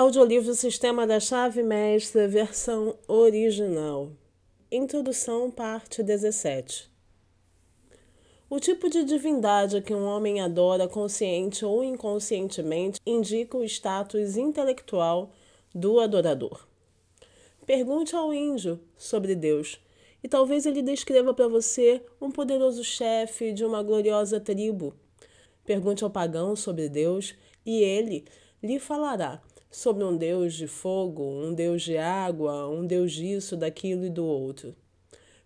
Audiolivro Sistema da Chave Mestra, versão original. Introdução, parte 17. O tipo de divindade que um homem adora consciente ou inconscientemente indica o status intelectual do adorador. Pergunte ao índio sobre Deus, e talvez ele descreva para você um poderoso chefe de uma gloriosa tribo. Pergunte ao pagão sobre Deus, e ele lhe falará sobre um Deus de fogo, um Deus de água, um Deus disso, daquilo e do outro.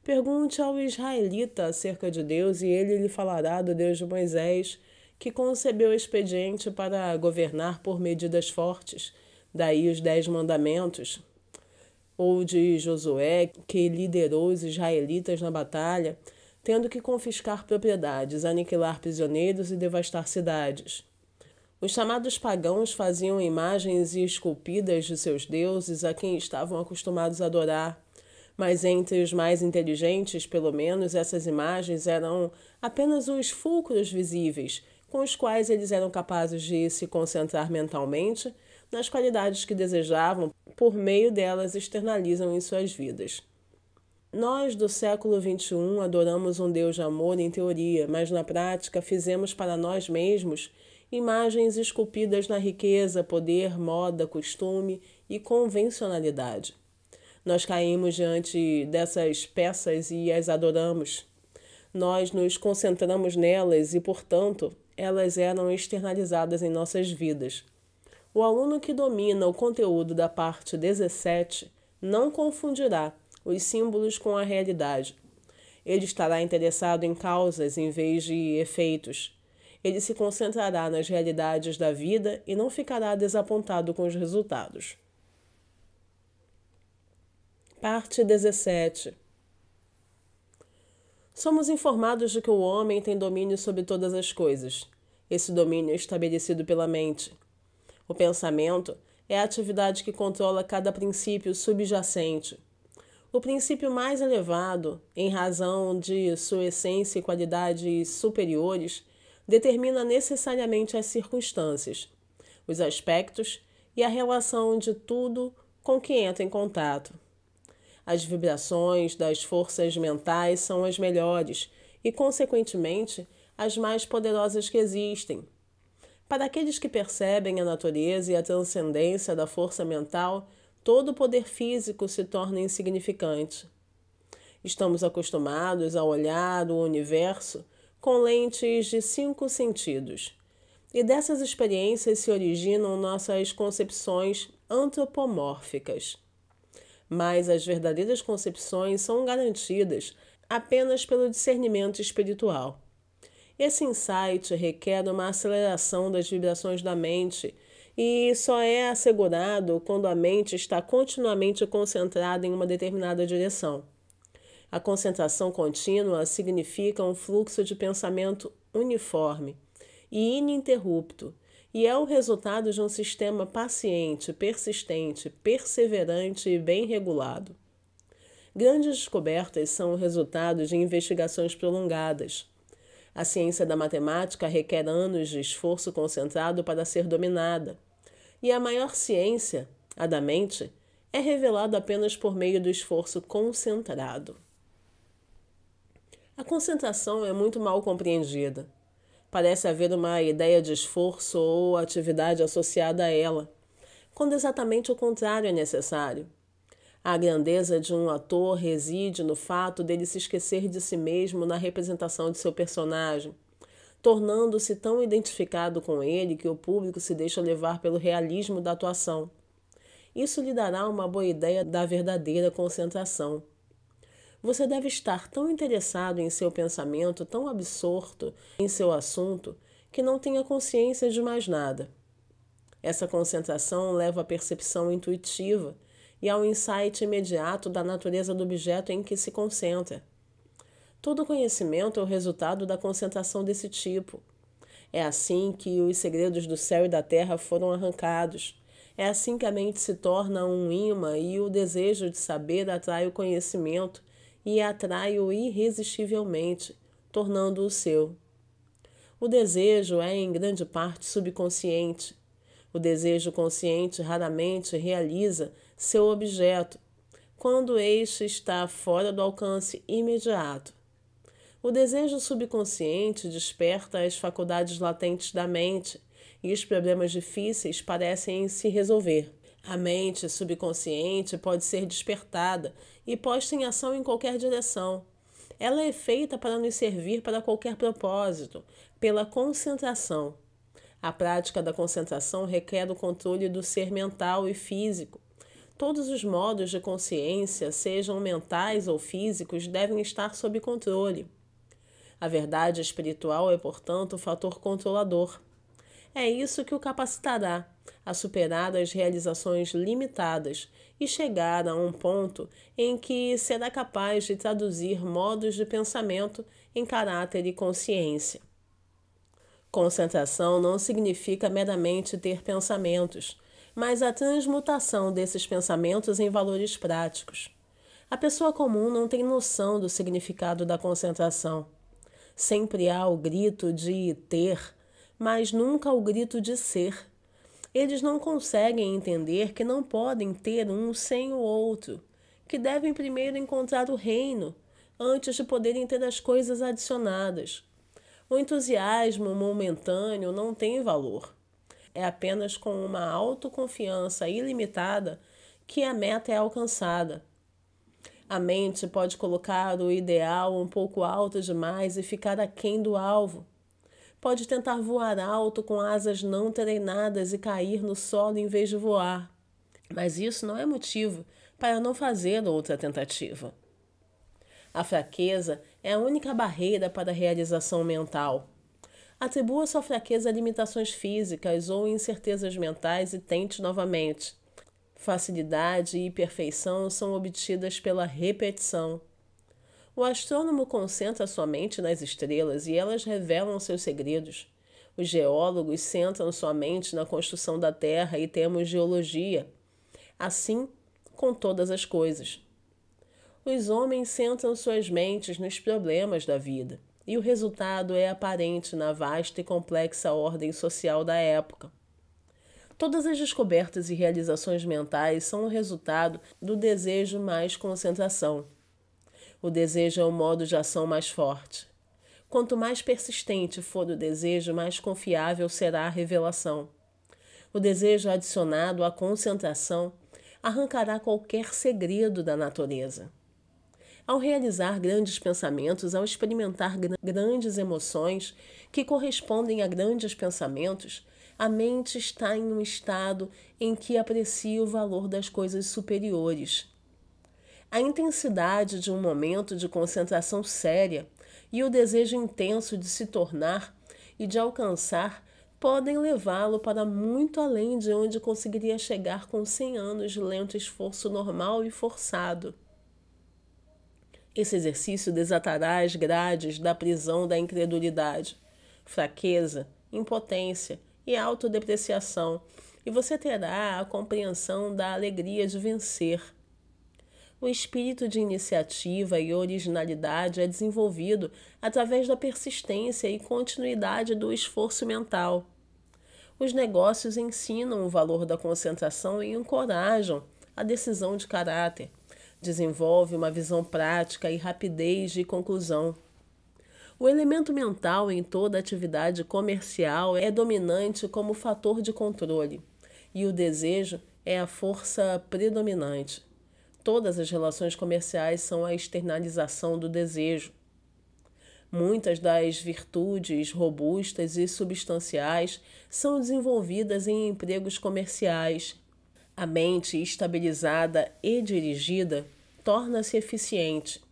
Pergunte ao israelita acerca de Deus e ele lhe falará do Deus de Moisés, que concebeu o expediente para governar por medidas fortes, daí os Dez Mandamentos, ou de Josué, que liderou os israelitas na batalha, tendo que confiscar propriedades, aniquilar prisioneiros e devastar cidades. Os chamados pagãos faziam imagens e esculpidas de seus deuses a quem estavam acostumados a adorar. Mas entre os mais inteligentes, pelo menos, essas imagens eram apenas os fulcros visíveis, com os quais eles eram capazes de se concentrar mentalmente nas qualidades que desejavam, por meio delas externalizam em suas vidas. Nós do século XXI adoramos um Deus de amor em teoria, mas na prática fizemos para nós mesmos imagens esculpidas na riqueza, poder, moda, costume e convencionalidade. Nós caímos diante dessas peças e as adoramos. Nós nos concentramos nelas e, portanto, elas eram externalizadas em nossas vidas. O aluno que domina o conteúdo da parte 17 não confundirá os símbolos com a realidade. Ele estará interessado em causas em vez de efeitos ele se concentrará nas realidades da vida e não ficará desapontado com os resultados. Parte 17 Somos informados de que o homem tem domínio sobre todas as coisas. Esse domínio é estabelecido pela mente. O pensamento é a atividade que controla cada princípio subjacente. O princípio mais elevado, em razão de sua essência e qualidades superiores, determina necessariamente as circunstâncias, os aspectos e a relação de tudo com que entra em contato. As vibrações das forças mentais são as melhores e, consequentemente, as mais poderosas que existem. Para aqueles que percebem a natureza e a transcendência da força mental, todo o poder físico se torna insignificante. Estamos acostumados a olhar o universo com lentes de cinco sentidos. E dessas experiências se originam nossas concepções antropomórficas. Mas as verdadeiras concepções são garantidas apenas pelo discernimento espiritual. Esse insight requer uma aceleração das vibrações da mente e só é assegurado quando a mente está continuamente concentrada em uma determinada direção. A concentração contínua significa um fluxo de pensamento uniforme e ininterrupto, e é o resultado de um sistema paciente, persistente, perseverante e bem regulado. Grandes descobertas são o resultado de investigações prolongadas. A ciência da matemática requer anos de esforço concentrado para ser dominada. E a maior ciência, a da mente, é revelada apenas por meio do esforço concentrado. A concentração é muito mal compreendida. Parece haver uma ideia de esforço ou atividade associada a ela, quando exatamente o contrário é necessário. A grandeza de um ator reside no fato dele se esquecer de si mesmo na representação de seu personagem, tornando-se tão identificado com ele que o público se deixa levar pelo realismo da atuação. Isso lhe dará uma boa ideia da verdadeira concentração. Você deve estar tão interessado em seu pensamento, tão absorto em seu assunto, que não tenha consciência de mais nada. Essa concentração leva à percepção intuitiva e ao insight imediato da natureza do objeto em que se concentra. Todo conhecimento é o resultado da concentração desse tipo. É assim que os segredos do céu e da terra foram arrancados. É assim que a mente se torna um imã e o desejo de saber atrai o conhecimento e atrai-o irresistivelmente, tornando-o seu. O desejo é em grande parte subconsciente. O desejo consciente raramente realiza seu objeto quando este está fora do alcance imediato. O desejo subconsciente desperta as faculdades latentes da mente e os problemas difíceis parecem se resolver. A mente subconsciente pode ser despertada e posta em ação em qualquer direção. Ela é feita para nos servir para qualquer propósito, pela concentração. A prática da concentração requer o controle do ser mental e físico. Todos os modos de consciência, sejam mentais ou físicos, devem estar sob controle. A verdade espiritual é, portanto, o fator controlador. É isso que o capacitará a superar as realizações limitadas e chegar a um ponto em que será capaz de traduzir modos de pensamento em caráter e consciência. Concentração não significa meramente ter pensamentos, mas a transmutação desses pensamentos em valores práticos. A pessoa comum não tem noção do significado da concentração. Sempre há o grito de ter, mas nunca o grito de ser. Eles não conseguem entender que não podem ter um sem o outro, que devem primeiro encontrar o reino antes de poderem ter as coisas adicionadas. O entusiasmo momentâneo não tem valor. É apenas com uma autoconfiança ilimitada que a meta é alcançada. A mente pode colocar o ideal um pouco alto demais e ficar aquém do alvo. Pode tentar voar alto com asas não treinadas e cair no solo em vez de voar. Mas isso não é motivo para não fazer outra tentativa. A fraqueza é a única barreira para a realização mental. Atribua sua fraqueza a limitações físicas ou incertezas mentais e tente novamente. Facilidade e perfeição são obtidas pela repetição. O astrônomo concentra sua mente nas estrelas e elas revelam seus segredos. Os geólogos centram sua mente na construção da Terra e temos geologia. Assim, com todas as coisas. Os homens centram suas mentes nos problemas da vida, e o resultado é aparente na vasta e complexa ordem social da época. Todas as descobertas e realizações mentais são o resultado do desejo mais concentração. O desejo é o modo de ação mais forte. Quanto mais persistente for o desejo, mais confiável será a revelação. O desejo adicionado à concentração arrancará qualquer segredo da natureza. Ao realizar grandes pensamentos, ao experimentar gr grandes emoções que correspondem a grandes pensamentos, a mente está em um estado em que aprecia o valor das coisas superiores a intensidade de um momento de concentração séria e o desejo intenso de se tornar e de alcançar podem levá-lo para muito além de onde conseguiria chegar com 100 anos de lento esforço normal e forçado. Esse exercício desatará as grades da prisão da incredulidade, fraqueza, impotência e autodepreciação, e você terá a compreensão da alegria de vencer o espírito de iniciativa e originalidade é desenvolvido através da persistência e continuidade do esforço mental. Os negócios ensinam o valor da concentração e encorajam a decisão de caráter. Desenvolve uma visão prática e rapidez de conclusão. O elemento mental em toda atividade comercial é dominante como fator de controle, e o desejo é a força predominante. Todas as relações comerciais são a externalização do desejo. Muitas das virtudes robustas e substanciais são desenvolvidas em empregos comerciais. A mente estabilizada e dirigida torna-se eficiente.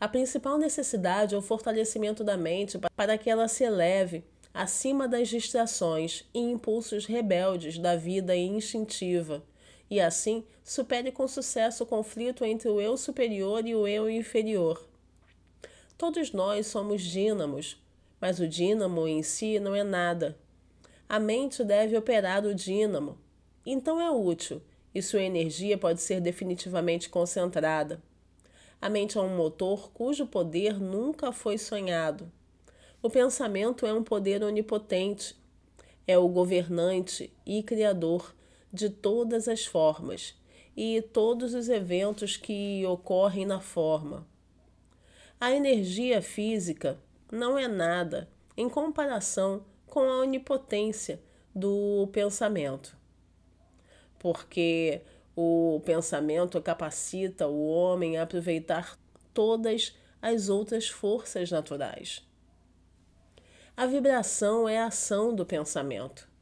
A principal necessidade é o fortalecimento da mente para que ela se eleve acima das distrações e impulsos rebeldes da vida instintiva e assim supere com sucesso o conflito entre o eu superior e o eu inferior. Todos nós somos dínamos, mas o dínamo em si não é nada. A mente deve operar o dínamo, então é útil e sua energia pode ser definitivamente concentrada. A mente é um motor cujo poder nunca foi sonhado. O pensamento é um poder onipotente. É o governante e criador de todas as formas e todos os eventos que ocorrem na forma. A energia física não é nada em comparação com a onipotência do pensamento, porque o pensamento capacita o homem a aproveitar todas as outras forças naturais. A vibração é a ação do pensamento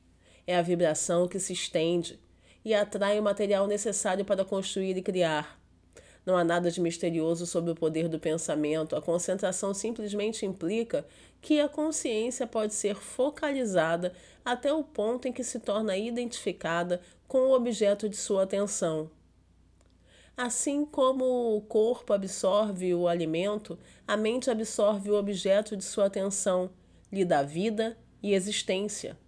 é a vibração que se estende e atrai o material necessário para construir e criar. Não há nada de misterioso sobre o poder do pensamento, a concentração simplesmente implica que a consciência pode ser focalizada até o ponto em que se torna identificada com o objeto de sua atenção. Assim como o corpo absorve o alimento, a mente absorve o objeto de sua atenção, lhe dá vida e existência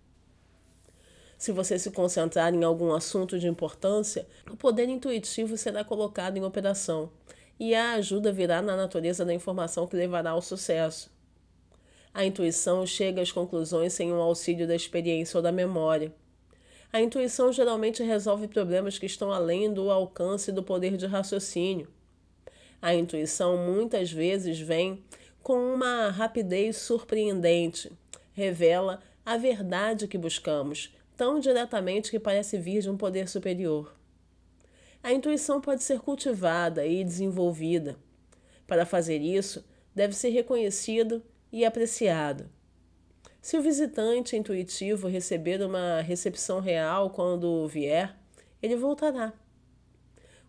se você se concentrar em algum assunto de importância, o poder intuitivo será colocado em operação e a ajuda virá na natureza da informação que levará ao sucesso. A intuição chega às conclusões sem o auxílio da experiência ou da memória. A intuição geralmente resolve problemas que estão além do alcance do poder de raciocínio. A intuição muitas vezes vem com uma rapidez surpreendente, revela a verdade que buscamos, tão diretamente que parece vir de um poder superior. A intuição pode ser cultivada e desenvolvida. Para fazer isso, deve ser reconhecido e apreciado. Se o visitante intuitivo receber uma recepção real quando vier, ele voltará.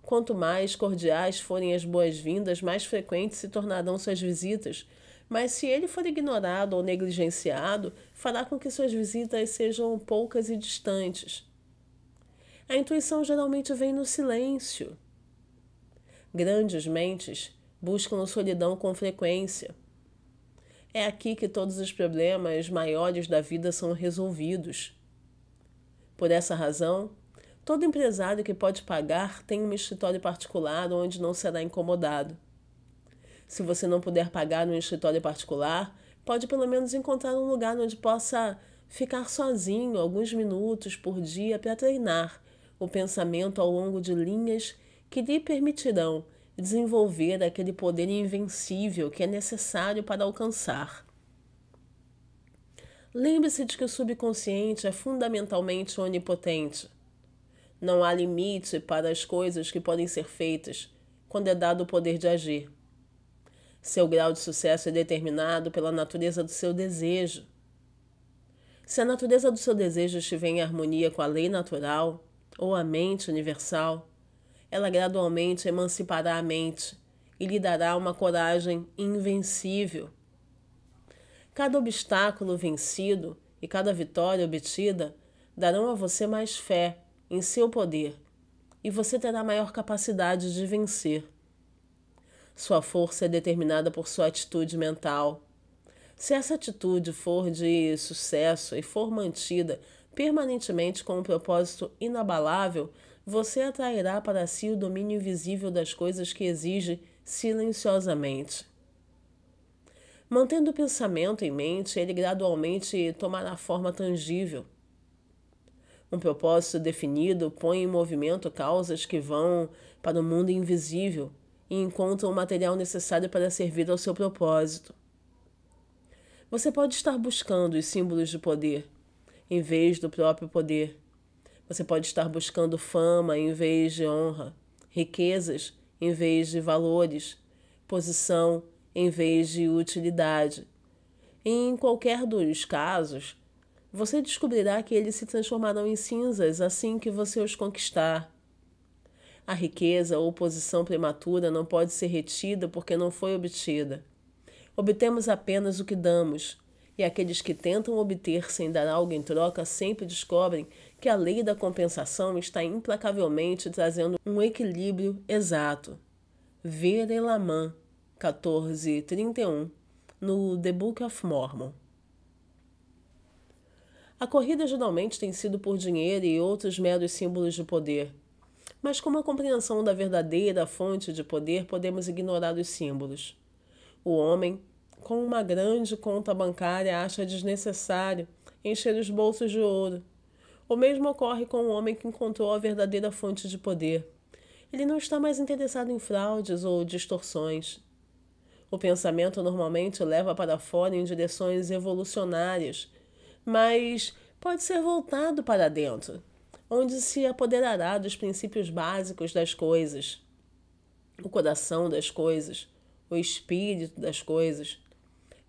Quanto mais cordiais forem as boas-vindas, mais frequentes se tornarão suas visitas, mas se ele for ignorado ou negligenciado, fará com que suas visitas sejam poucas e distantes. A intuição geralmente vem no silêncio. Grandes mentes buscam solidão com frequência. É aqui que todos os problemas maiores da vida são resolvidos. Por essa razão, todo empresário que pode pagar tem um escritório particular onde não será incomodado. Se você não puder pagar num escritório particular, pode pelo menos encontrar um lugar onde possa ficar sozinho alguns minutos por dia para treinar o pensamento ao longo de linhas que lhe permitirão desenvolver aquele poder invencível que é necessário para alcançar. Lembre-se de que o subconsciente é fundamentalmente onipotente. Não há limite para as coisas que podem ser feitas quando é dado o poder de agir. Seu grau de sucesso é determinado pela natureza do seu desejo. Se a natureza do seu desejo estiver em harmonia com a lei natural ou a mente universal, ela gradualmente emancipará a mente e lhe dará uma coragem invencível. Cada obstáculo vencido e cada vitória obtida darão a você mais fé em seu poder e você terá maior capacidade de vencer. Sua força é determinada por sua atitude mental. Se essa atitude for de sucesso e for mantida permanentemente com um propósito inabalável, você atrairá para si o domínio invisível das coisas que exige silenciosamente. Mantendo o pensamento em mente, ele gradualmente tomará forma tangível. Um propósito definido põe em movimento causas que vão para o mundo invisível e encontram o material necessário para servir ao seu propósito. Você pode estar buscando os símbolos de poder em vez do próprio poder. Você pode estar buscando fama em vez de honra, riquezas em vez de valores, posição em vez de utilidade. Em qualquer dos casos, você descobrirá que eles se transformarão em cinzas assim que você os conquistar. A riqueza ou posição prematura não pode ser retida porque não foi obtida. Obtemos apenas o que damos, e aqueles que tentam obter sem dar algo em troca sempre descobrem que a lei da compensação está implacavelmente trazendo um equilíbrio exato. Verelaman, 1431, no The Book of Mormon. A corrida geralmente tem sido por dinheiro e outros meros símbolos de poder mas com uma compreensão da verdadeira fonte de poder, podemos ignorar os símbolos. O homem, com uma grande conta bancária, acha desnecessário encher os bolsos de ouro. O mesmo ocorre com o homem que encontrou a verdadeira fonte de poder. Ele não está mais interessado em fraudes ou distorções. O pensamento normalmente leva para fora em direções evolucionárias, mas pode ser voltado para dentro onde se apoderará dos princípios básicos das coisas, o coração das coisas, o espírito das coisas.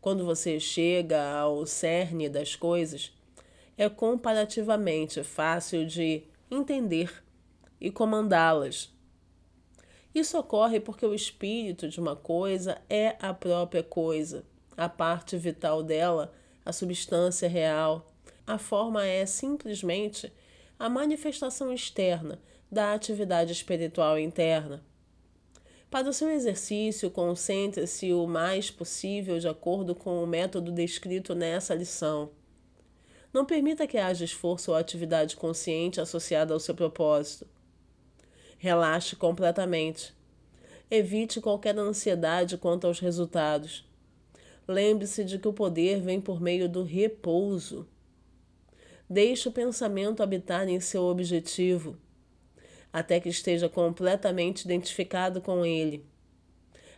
Quando você chega ao cerne das coisas, é comparativamente fácil de entender e comandá-las. Isso ocorre porque o espírito de uma coisa é a própria coisa, a parte vital dela, a substância real. A forma é simplesmente a manifestação externa da atividade espiritual interna. Para o seu exercício, concentre-se o mais possível de acordo com o método descrito nessa lição. Não permita que haja esforço ou atividade consciente associada ao seu propósito. Relaxe completamente. Evite qualquer ansiedade quanto aos resultados. Lembre-se de que o poder vem por meio do repouso. Deixe o pensamento habitar em seu objetivo, até que esteja completamente identificado com ele,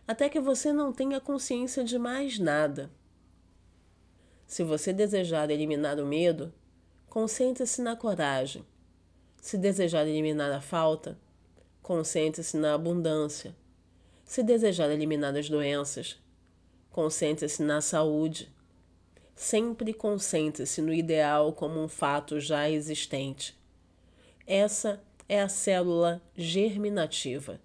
até que você não tenha consciência de mais nada. Se você desejar eliminar o medo, concentre-se na coragem. Se desejar eliminar a falta, concentre-se na abundância. Se desejar eliminar as doenças, concentre-se na saúde. Sempre concentre-se no ideal como um fato já existente. Essa é a célula germinativa,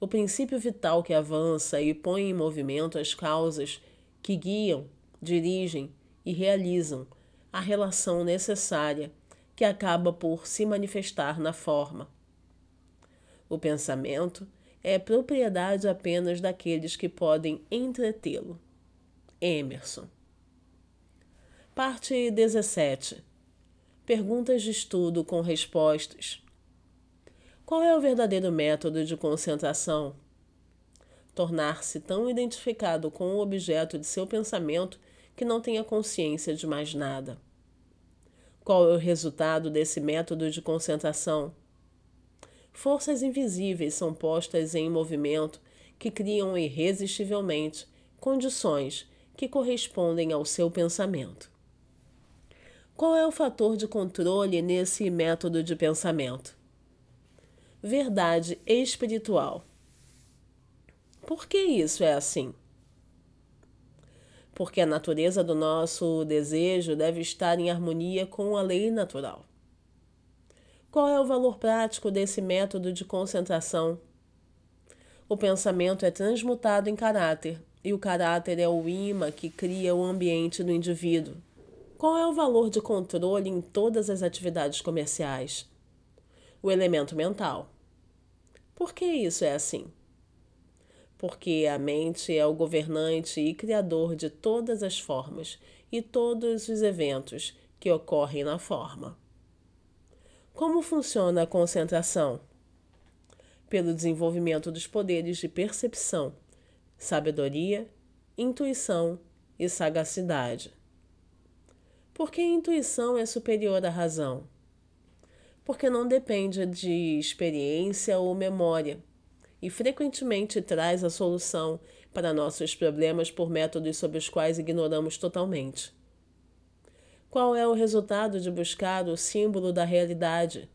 o princípio vital que avança e põe em movimento as causas que guiam, dirigem e realizam a relação necessária que acaba por se manifestar na forma. O pensamento é propriedade apenas daqueles que podem entretê-lo. Emerson Parte 17. Perguntas de estudo com respostas. Qual é o verdadeiro método de concentração? Tornar-se tão identificado com o objeto de seu pensamento que não tenha consciência de mais nada. Qual é o resultado desse método de concentração? Forças invisíveis são postas em movimento que criam irresistivelmente condições que correspondem ao seu pensamento. Qual é o fator de controle nesse método de pensamento? Verdade espiritual. Por que isso é assim? Porque a natureza do nosso desejo deve estar em harmonia com a lei natural. Qual é o valor prático desse método de concentração? O pensamento é transmutado em caráter, e o caráter é o imã que cria o ambiente do indivíduo. Qual é o valor de controle em todas as atividades comerciais? O elemento mental. Por que isso é assim? Porque a mente é o governante e criador de todas as formas e todos os eventos que ocorrem na forma. Como funciona a concentração? Pelo desenvolvimento dos poderes de percepção, sabedoria, intuição e sagacidade. Por que a intuição é superior à razão? Porque não depende de experiência ou memória e frequentemente traz a solução para nossos problemas por métodos sobre os quais ignoramos totalmente. Qual é o resultado de buscar o símbolo da realidade?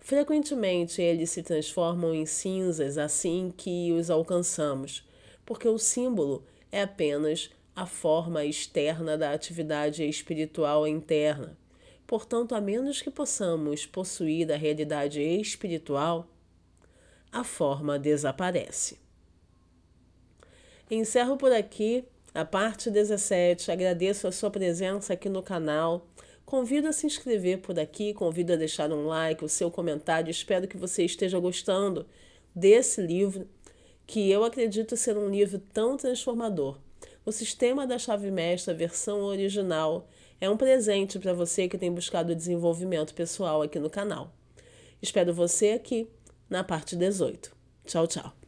Frequentemente eles se transformam em cinzas assim que os alcançamos, porque o símbolo é apenas a forma externa da atividade espiritual interna. Portanto, a menos que possamos possuir a realidade espiritual, a forma desaparece. Encerro por aqui a parte 17. Agradeço a sua presença aqui no canal. Convido a se inscrever por aqui, convido a deixar um like, o seu comentário. Espero que você esteja gostando desse livro, que eu acredito ser um livro tão transformador o sistema da chave mestra versão original é um presente para você que tem buscado o desenvolvimento pessoal aqui no canal. Espero você aqui na parte 18. Tchau, tchau.